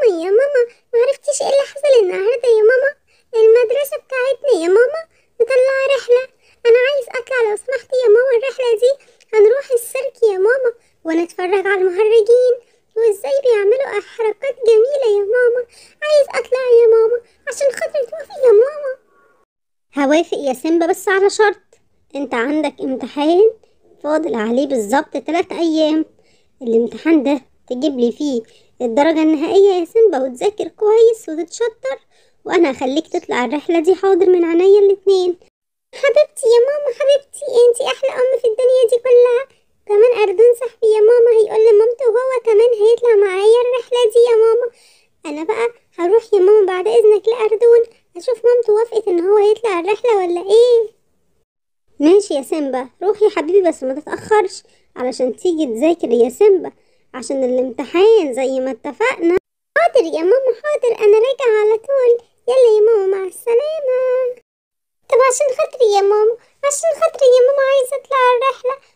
ماما يا ماما معرفتيش ايه اللي حصل النهارده يا ماما المدرسه بتاعتنا يا ماما مطلعه رحله انا عايز اطلع لو سمحتي يا ماما الرحله دي هنروح السيرك يا ماما ونتفرج على المهرجين وازاي بيعملوا حركات جميله يا ماما عايز اطلع يا ماما عشان خاطر توفي يا ماما هوافق يا سيمبا بس على شرط انت عندك امتحان فاضل عليه بالظبط تلات ايام الامتحان ده تجيب لي فيه الدرجة النهائية يا سيمبا وتذاكر كويس وتتشطر وأنا هخليك تطلع الرحلة دي حاضر من عينيا الاتنين حبيبتي يا ماما حبيبتي انتي أحلى أم في الدنيا دي كلها كمان أردون صاحبي يا ماما هيقول لمامته وهو كمان هيطلع معايا الرحلة دي يا ماما أنا بقى هروح يا ماما بعد إذنك لأردون أشوف مامته وافقت إن هو يطلع الرحلة ولا إيه ماشي يا سيمبا روحي يا حبيبي بس ما تتأخرش علشان تيجي تذاكر يا سيمبا عشان الامتحان زي ما اتفقنا حاضر يا ماما حاضر انا راجع على طول يلا يا ماما مع السلامة طب عشان خاطري يا ماما عشان خاطري يا ماما عايزة اطلع الرحلة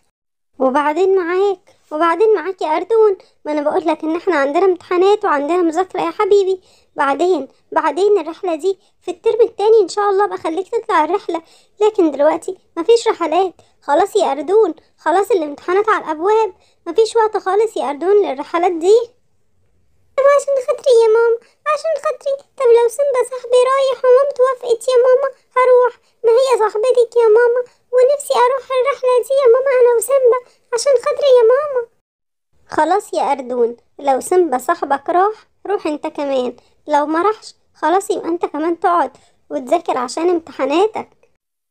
وبعدين معاك وبعدين معاك يا أردون ما أنا بقول لك إن إحنا عندنا امتحانات وعندنا مذاكرة يا حبيبي بعدين بعدين الرحلة دي في الترم التاني إن شاء الله بخليك تطلع الرحلة لكن دلوقتي مفيش رحلات خلاص يا أردون خلاص الامتحانات على الأبواب مفيش وقت خالص يا أردون للرحلات دي طب عشان خاطري يا ماما عشان خاطري طب لو سمبا صاحبي رايح ومامته وافقت يا ماما هروح ما هي صاحبتك يا ماما ونفسي أروح الرحلة دي يا ماما أنا وسمبا عشان خاطري يا ماما خلاص يا أردون لو سمبا صاحبك راح روح انت كمان لو ما راحش خلاص يبقى انت كمان تقعد وتذاكر عشان امتحاناتك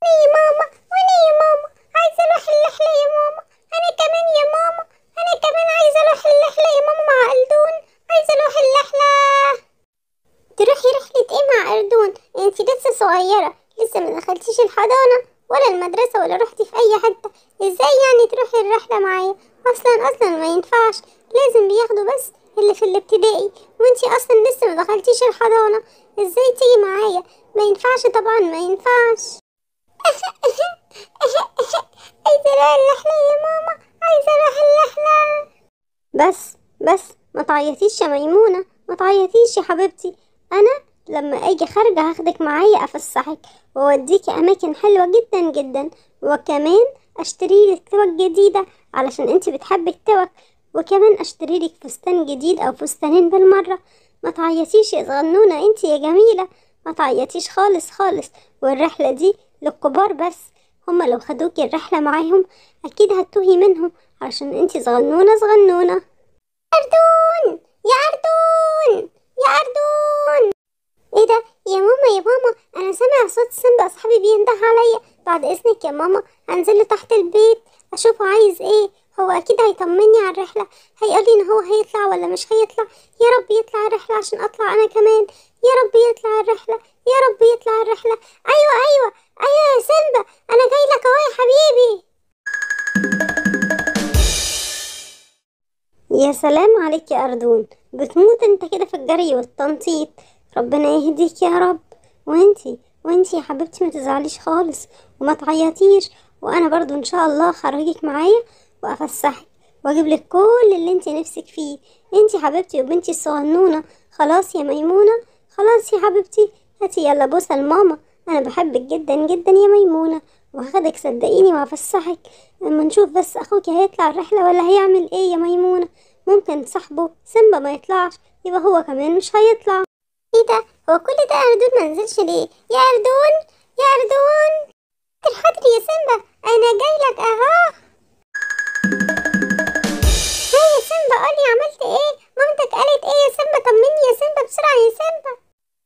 ليه ماما دخلتيش الحضانة ولا المدرسة ولا رحتي في أي حتة إزاي يعني تروحي الرحلة معايا أصلا أصلا ما ينفعش لازم بياخدوا بس اللي في الابتدائي وانتي أصلا لسه ما دخلتيش الحضانة إزاي تيجي معايا ما ينفعش طبعا ما ينفعش عايزة أروح الرحلة يا ماما عايزة أروح الرحلة بس بس ما تعيطيش يا ميمونة ما تعيطيش يا حبيبتي أنا لما اجي خارجة هاخدك معايا افسحك واوديكي اماكن حلوة جدا جدا وكمان اشتري لك توك جديدة علشان انت بتحبي التوك وكمان اشتري لك فستان جديد او فستانين بالمرة ما تعيطيش يا صغنونة انت يا جميلة ما تعيطيش خالص خالص والرحلة دي للكبار بس هما لو خدوكي الرحلة معاهم اكيد هتتوهي منهم علشان انت صغنونة صغنونة أردون يا أردون يا أردون ايه ده يا ماما يا ماما انا سامع صوت سيمبا اصحابي بينده عليا بعد اذنك يا ماما هنزل له تحت البيت اشوفه عايز ايه هو اكيد هيطمني على الرحله هيقول لي ان هو هيطلع ولا مش هيطلع يا رب يطلع الرحله عشان اطلع انا كمان يا رب يطلع الرحله يا رب يطلع الرحله ايوه ايوه ايوه يا سيمبا انا جاي لك اهو يا حبيبي يا سلام عليك يا أردون بتموت انت كده في الجري والتنطيط ربنا يهديك يا رب وانتي وانتي يا حبيبتي ما تزعليش خالص وما تعيطيش وانا برضو ان شاء الله خرجك معايا وافسحك واجيب لك كل اللي انت نفسك فيه انت حبيبتي وبنتي الصغنونه خلاص يا ميمونه خلاص يا حبيبتي هاتي يلا بوسه لماما انا بحبك جدا جدا يا ميمونه وهاخدك صدقيني وهفسحك اما نشوف بس اخوك هيطلع الرحله ولا هيعمل ايه يا ميمونه ممكن صاحبه سيمبا ما يطلعش يبقى هو كمان مش هيطلع ده هو كل ده اردون ما نزلش ليه يا اردون يا اردون حاضر يا سيمبا انا جاي لك اهو ها يا سيمبا قولي عملت ايه مامتك قالت ايه يا سيمبا طمني يا سيمبا بسرعه يا سيمبا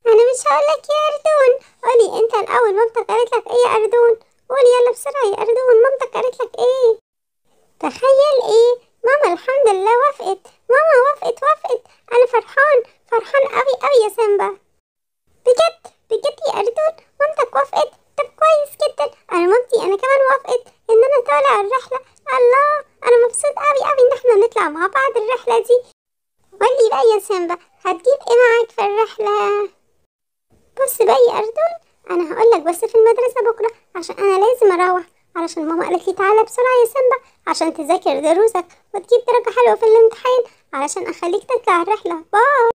انا مش هقولك يا اردون قولي انت الاول مامتك قالت لك ايه يا اردون قولي يلا بسرعه يا اردون مامتك قالت لك ايه تخيل ايه ماما الحمد لله وافقت ماما وافقت وافقت انا فرحان فرحان قوي قوي يا سيمبا بجد بجد يا أردون مامتك وافقت طب كويس جدا أنا مامتي أنا كمان وافقت إن أنا طالع الرحلة الله أنا مبسوط قوي قوي إن إحنا نطلع مع بعض الرحلة دي قولي بقى يا سيمبا هتجيب إيه معاك في الرحلة بص بقى يا أردون أنا هقولك بس في المدرسة بكرة عشان أنا لازم أروح علشان ماما قالت لي تعالى بسرعة يا سيمبا عشان تذاكر دروسك وتجيب درجة حلوة في الامتحان علشان أخليك تطلع الرحلة باي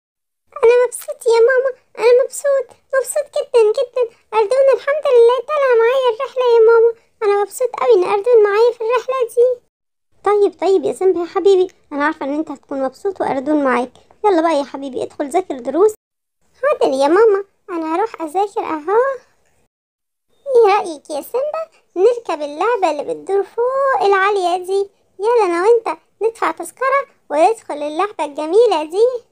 انا مبسوط يا ماما انا مبسوط مبسوط جدا جدا اردون الحمد لله طالع معايا الرحله يا ماما انا مبسوط أوي ان اردون معايا في الرحله دي طيب طيب يا سمبا يا حبيبي انا عارفه ان انت هتكون مبسوط واردون معاك يلا بقى يا حبيبي ادخل ذاكر دروس حاضر يا ماما انا هروح اذاكر اهو ايه رايك يا سمبا نركب اللعبه اللي بتدور فوق العاليه دي يلا انا وانت ندفع تذكره وندخل اللعبه الجميله دي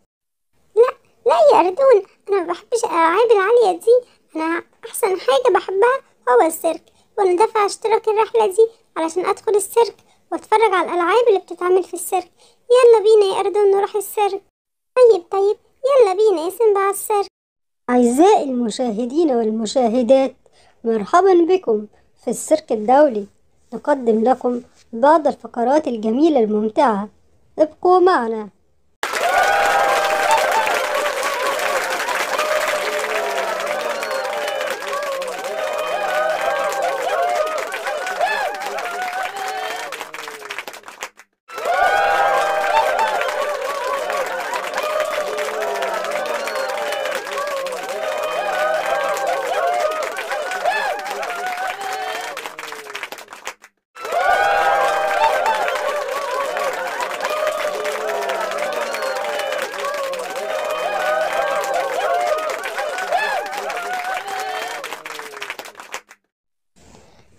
لا يا أردون أنا ما بحبش الألعاب العالية دي أنا أحسن حاجة بحبها هو السيرك وأنا دافع اشتراك الرحلة دي علشان أدخل السيرك وأتفرج على الألعاب اللي بتتعمل في السيرك يلا بينا يا أردون نروح السيرك طيب طيب يلا بينا يا سيمبا على السيرك أعزائي المشاهدين والمشاهدات مرحبا بكم في السيرك الدولي نقدم لكم بعض الفقرات الجميلة الممتعة ابقوا معنا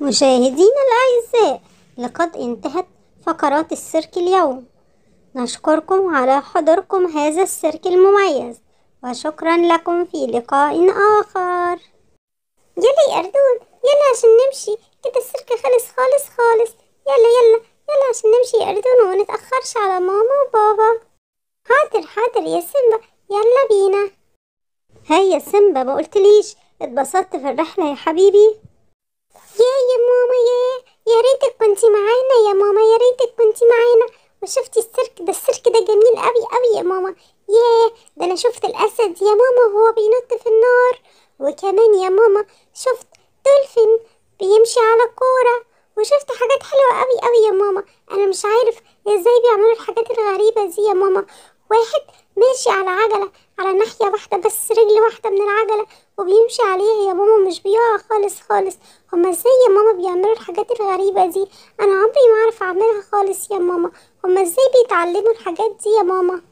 مشاهدينا الأعزاء لقد انتهت فقرات السيرك اليوم نشكركم على حضوركم هذا السيرك المميز وشكرا لكم في لقاء آخر يلا يا أردون يلا عشان نمشي كده السيرك خلص خالص خالص يلا يلا يلا عشان نمشي يا أردون ونتأخرش على ماما وبابا حاضر حاضر يا سيمبا يلا بينا هيا سيمبا ما قلتليش اتبسطت في الرحلة يا حبيبي يا يا ماما يا يا ريتك كنتي معانا يا ماما يا ريتك كنتي معانا وشفتي السيرك ده السيرك ده جميل قوي قوي يا ماما ياه ده انا شفت الاسد يا ماما وهو بينط في النار وكمان يا ماما شفت دولفين بيمشي على كوره وشفت حاجات حلوه قوي قوي يا ماما انا مش عارف ازاي بيعملوا الحاجات الغريبه دي يا ماما واحد ماشي على عجله على ناحية واحدة بس رجل واحدة من العجلة وبيمشي عليها يا ماما مش بيقع خالص خالص هما ازاي يا ماما بيعملوا الحاجات الغريبة دي انا عمري ما اعرف اعملها خالص يا ماما هما ازاي بيتعلموا الحاجات دي يا ماما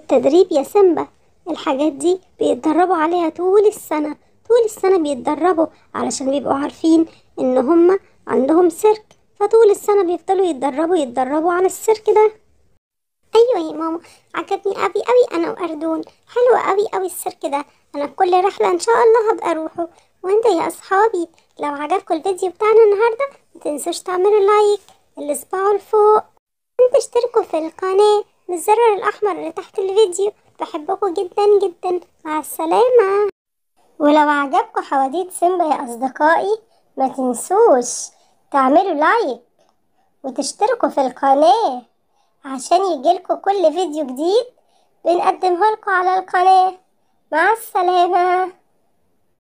التدريب يا سيمبا الحاجات دي بيتدربوا عليها طول السنة طول السنة بيتدربوا علشان بيبقوا عارفين ان هما عندهم سيرك فطول السنة بيفضلوا يتدربوا يتدربوا على السيرك ده أيوة يا ماما عجبني أوي أوي أنا وأردون حلو أوي أوي السيرك ده أنا في كل رحلة إن شاء الله هبقى أروحه وأنت يا أصحابي لو عجبكم الفيديو بتاعنا النهاردة متنسوش تعملوا لايك الإصبع لفوق وتشتركوا في القناة بالزر الأحمر اللي تحت الفيديو بحبكم جدا جدا مع السلامة ولو عجبكم حواديت سيمبا يا أصدقائي ما تنسوش تعملوا لايك وتشتركوا في القناه عشان يجيلكوا كل فيديو جديد بنقدمه لكم على القناة مع السلامة